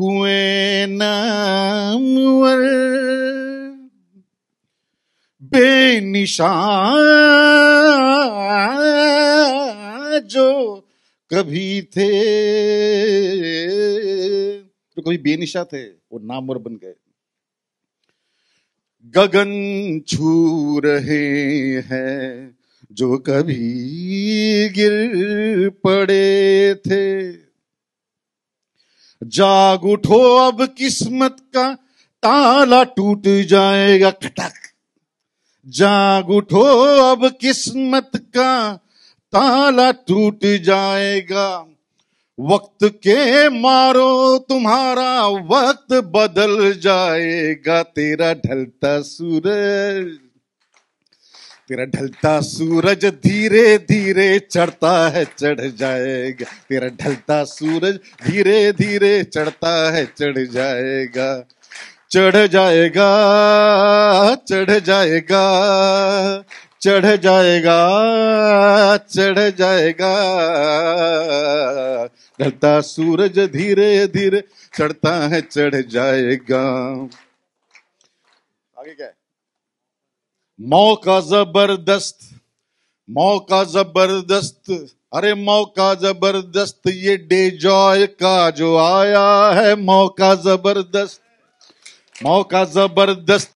हुए नामवर बेनिशान जो कभी थे जो तो कभी बेनिशा थे वो नामवर बन गए गगन छू रहे हैं जो कभी गिर पड़े थे जाग उठो अब किस्मत का ताला टूट जाएगा खटक जाग उठो अब किस्मत का ताला टूट जाएगा वक्त के मारो तुम्हारा वक्त बदल जाएगा तेरा ढलता सूरज तेरा ढलता सूरज धीरे धीरे चढ़ता है चढ़ जाएगा तेरा ढलता सूरज धीरे धीरे चढ़ता है चढ़ जाएगा चढ़ जाएगा चढ़ जाएगा चढ़ जाएगा चढ़ जाएगा ढलता सूरज धीरे धीरे चढ़ता है चढ़ जाएगा आगे क्या है मौका जबरदस्त मौका जबरदस्त अरे मौका जबरदस्त ये डे जॉय का जो आया है मौका जबरदस्त मौका जबरदस्त